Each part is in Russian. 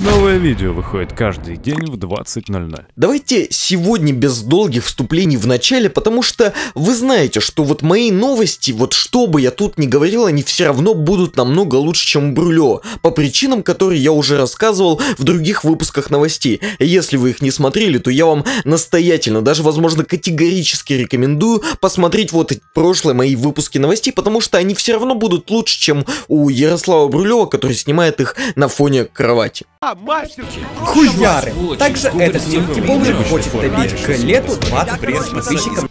Новое видео выходит каждый день в 20.00. Давайте сегодня без долгих вступлений в начале, потому что вы знаете, что вот мои новости, вот что бы я тут ни говорил, они все равно будут намного лучше, чем у Брюлё, по причинам, которые я уже рассказывал в других выпусках новостей. Если вы их не смотрели, то я вам настоятельно, даже возможно категорически рекомендую посмотреть вот эти прошлые мои выпуски новостей, потому что они все равно будут лучше, чем у Ярослава Брюлева, который снимает их на фоне кровати. А, Хуяры! Также этот мелкий бомжик хочет добить к лету 23 подписчикам.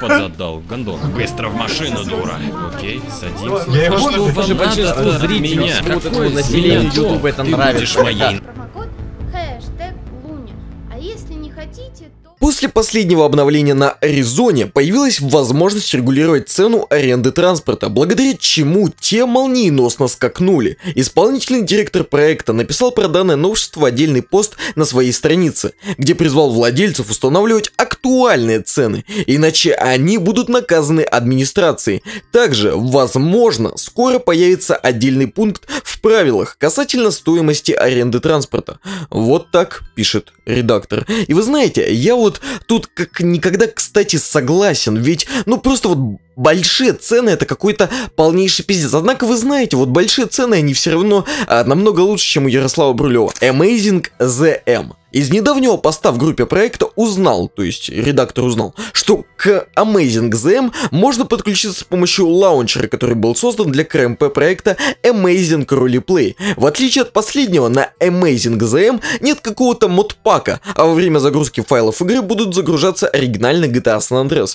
Подзадал, гондон. Быстро в машину, дура. Окей, садимся. Я его что вам надо от меня? Какое Ютуба это нравится. Ты будешь моей... После последнего обновления на Аризоне появилась возможность регулировать цену аренды транспорта, благодаря чему те молниеносно скакнули. Исполнительный директор проекта написал про данное новшество отдельный пост на своей странице, где призвал владельцев устанавливать актуальные цены, иначе они будут наказаны администрацией. Также, возможно, скоро появится отдельный пункт правилах касательно стоимости аренды транспорта. Вот так пишет редактор. И вы знаете, я вот тут как никогда, кстати, согласен, ведь, ну просто вот большие цены это какой-то полнейший пиздец. Однако вы знаете, вот большие цены, они все равно а, намного лучше, чем у Ярослава Брулева. Amazing ZM. Из недавнего поста в группе проекта узнал, то есть редактор узнал, что к Amazing ZM можно подключиться с помощью лаунчера, который был создан для КРМП проекта Amazing Roleplay. В отличие от последнего, на Amazing ZM нет какого-то модпака, а во время загрузки файлов игры будут загружаться оригинальный GTA San Andreas.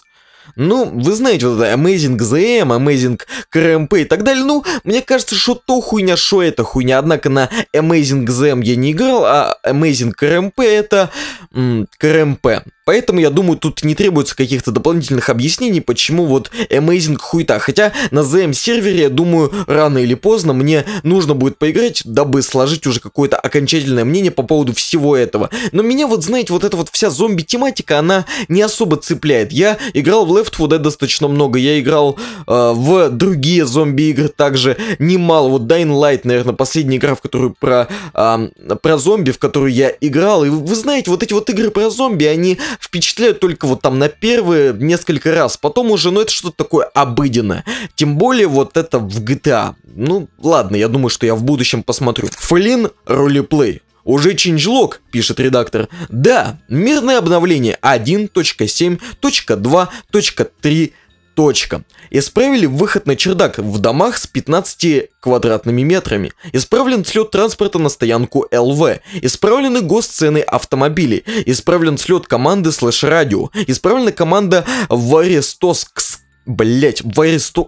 Ну, вы знаете, вот это Amazing ZM, Amazing КРМП и так далее. Ну, мне кажется, что то хуйня, что это хуйня. Однако на Amazing ZM я не играл, а Amazing КРМП это м, КРМП. Поэтому, я думаю, тут не требуется каких-то дополнительных объяснений, почему вот Amazing хуйта. Хотя на ZM сервере, я думаю, рано или поздно мне нужно будет поиграть, дабы сложить уже какое-то окончательное мнение по поводу всего этого. Но меня вот, знаете, вот эта вот вся зомби-тематика, она не особо цепляет. Я играл в Left 4 Dead достаточно много. Я играл э, в другие зомби-игры также немало. Вот Dying Light, наверное, последняя игра, в которую про, э, про зомби, в которую я играл. И вы знаете, вот эти вот игры про зомби, они впечатляют только вот там на первые несколько раз. Потом уже, ну это что-то такое обыденное. Тем более вот это в GTA. Ну ладно, я думаю, что я в будущем посмотрю. Флин ролеплей. Уже changelog, пишет редактор. Да, мирное обновление 1.7.2.3 Исправили выход на чердак в домах с 15 квадратными метрами. Исправлен слет транспорта на стоянку ЛВ. Исправлены госцены автомобилей. Исправлен слет команды слэш-радио. Исправлена команда Варестоскс. Блять, Варисто...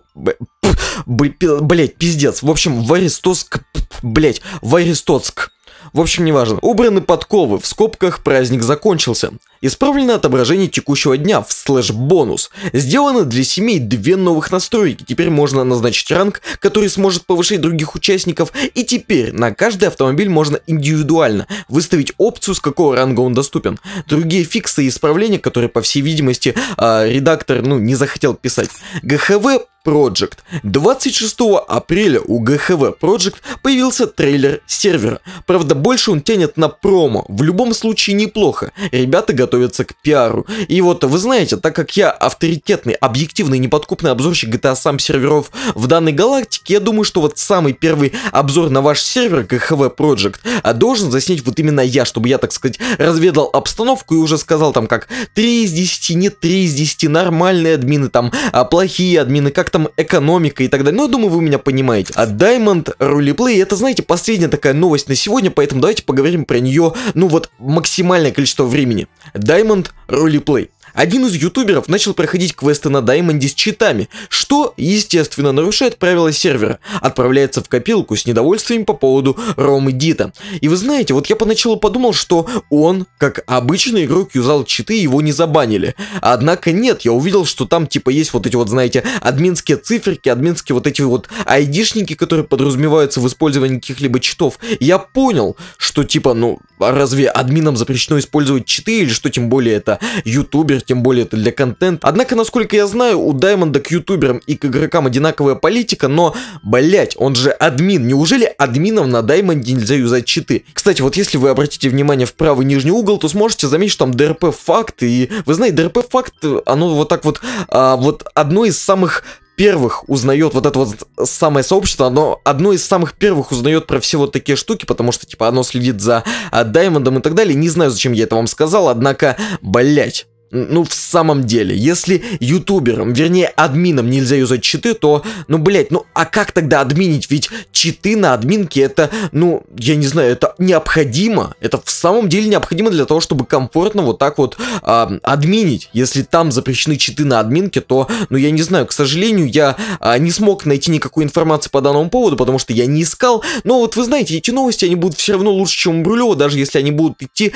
Блять, пиздец. В общем, Варистоск... Блять, Варистоцк. В общем, неважно. Убраны подковы, в скобках праздник закончился. Исправлено отображение текущего дня в слэш-бонус. сделаны для семей две новых настройки. Теперь можно назначить ранг, который сможет повышать других участников. И теперь на каждый автомобиль можно индивидуально выставить опцию, с какого ранга он доступен. Другие фиксы и исправления, которые, по всей видимости, э, редактор ну, не захотел писать. ГХВ Project. 26 апреля у GHV Project появился трейлер сервера. Правда, больше он тянет на промо. В любом случае неплохо. Ребята готовиться к пиару. И вот, вы знаете, так как я авторитетный, объективный, неподкупный обзорщик GTA сам серверов в данной галактике, я думаю, что вот самый первый обзор на ваш сервер, КХВ Project, а, должен заснять вот именно я, чтобы я, так сказать, разведал обстановку и уже сказал там как 3 из 10, нет 3 из 10, нормальные админы, там а плохие админы, как там экономика и так далее. Ну, я думаю, вы меня понимаете. А Diamond Roleplay, это, знаете, последняя такая новость на сегодня, поэтому давайте поговорим про нее, ну вот, максимальное количество времени. Diamond Roleplay. Один из ютуберов начал проходить квесты на Даймонде с читами, что, естественно, нарушает правила сервера, отправляется в копилку с недовольствием по поводу Ромы Дита. И вы знаете, вот я поначалу подумал, что он, как обычный игрок, юзал читы, его не забанили. Однако нет, я увидел, что там типа есть вот эти вот, знаете, админские циферки, админские вот эти вот айдишники, которые подразумеваются в использовании каких-либо читов. Я понял, что типа, ну, а разве админам запрещено использовать читы, или что тем более это ютубер, тем более это для контента. Однако, насколько я знаю, у Даймонда к ютуберам и к игрокам одинаковая политика, но, блять, он же админ. Неужели админам на Даймонде нельзя юзать читы? Кстати, вот если вы обратите внимание в правый нижний угол, то сможете заметить, что там ДРП факт, и вы знаете, ДРП факт, оно вот так вот, а, вот одно из самых первых узнает вот это вот самое сообщество, оно одно из самых первых узнает про все вот такие штуки, потому что, типа, оно следит за а, Даймондом и так далее. Не знаю, зачем я это вам сказал, однако, блять. Ну, в самом деле, если ютуберам, вернее, админам нельзя юзать читы, то, ну, блять, ну, а как тогда админить? Ведь читы на админке это, ну, я не знаю, это необходимо. Это в самом деле необходимо для того, чтобы комфортно вот так вот а, админить. Если там запрещены читы на админке, то, ну, я не знаю, к сожалению, я а, не смог найти никакой информации по данному поводу, потому что я не искал. Но вот вы знаете, эти новости, они будут все равно лучше, чем у Брюлева, даже если они будут идти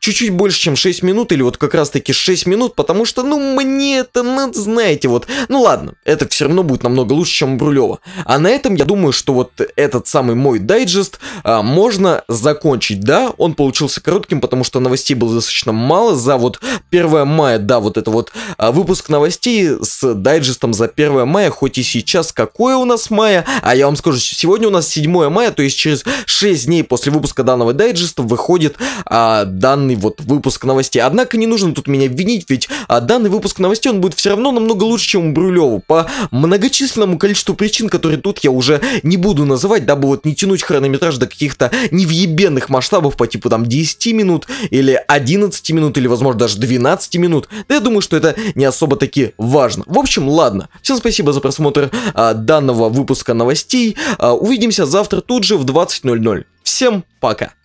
чуть-чуть а, больше, чем 6 минут, или вот как раз-таки таки 6 минут, потому что, ну, мне это, ну, знаете, вот, ну ладно, это все равно будет намного лучше, чем Брулева. А на этом я думаю, что вот этот самый мой дайджест а, можно закончить, да, он получился коротким, потому что новостей было достаточно мало, за вот 1 мая, да, вот это вот а, выпуск новостей с дайджестом за 1 мая, хоть и сейчас какое у нас мая, а я вам скажу, сегодня у нас 7 мая, то есть через 6 дней после выпуска данного дайджеста выходит а, данный вот выпуск новостей. Однако не нужно тут меня винить, ведь а, данный выпуск новостей, он будет все равно намного лучше, чем у Брюлева. По многочисленному количеству причин, которые тут я уже не буду называть, дабы вот не тянуть хронометраж до каких-то невъебенных масштабов по типу там 10 минут или 11 минут или возможно даже 12 минут. Да я думаю, что это не особо таки важно. В общем, ладно. Всем спасибо за просмотр а, данного выпуска новостей. А, увидимся завтра тут же в 20.00. Всем пока!